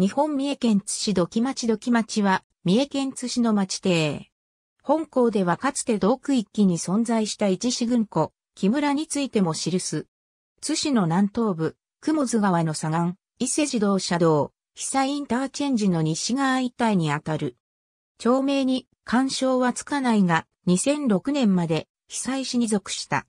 日本三重県津市土木町土木町は、三重県津市の町邸。本校ではかつて同区一気に存在した一市群湖、木村についても記す。津市の南東部、雲津川の左岸、伊勢自動車道、久インターチェンジの西側一帯にあたる。町名に干渉はつかないが、2006年まで被災市に属した。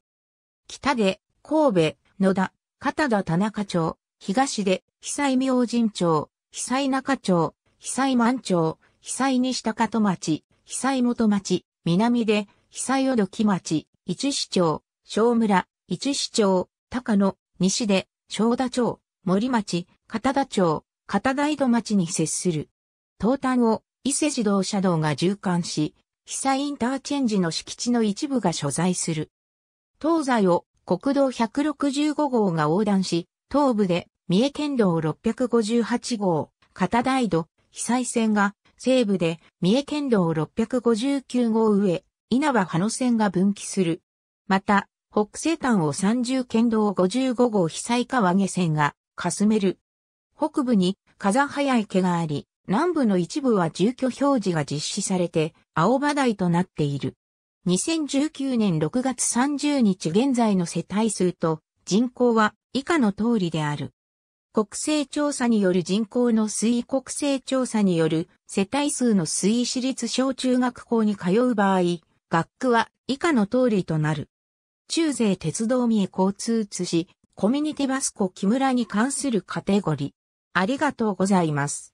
北で神戸、野田、片田田中町、東で被災明神町、被災中町、被災満町、被災西高戸町、被災元町、南で、被災おどき町、市市町、小村、市市町、高野、西で、正田町、森町、片田町、片田井戸町に接する。東端を伊勢自動車道が縦貫し、被災インターチェンジの敷地の一部が所在する。東西を国道165号が横断し、東部で三重県道658号、片大土、被災線が、西部で、三重県道659号上、稲葉葉野線が分岐する。また、北西端を30県道55号被災川下線が、かすめる。北部に風早池があり、南部の一部は住居表示が実施されて、青葉台となっている。2019年6月30日現在の世帯数と人口は以下の通りである。国勢調査による人口の推移国勢調査による世帯数の推移私立小中学校に通う場合、学区は以下の通りとなる。中世鉄道三重交通通市、コミュニティバスコ木村に関するカテゴリー。ありがとうございます。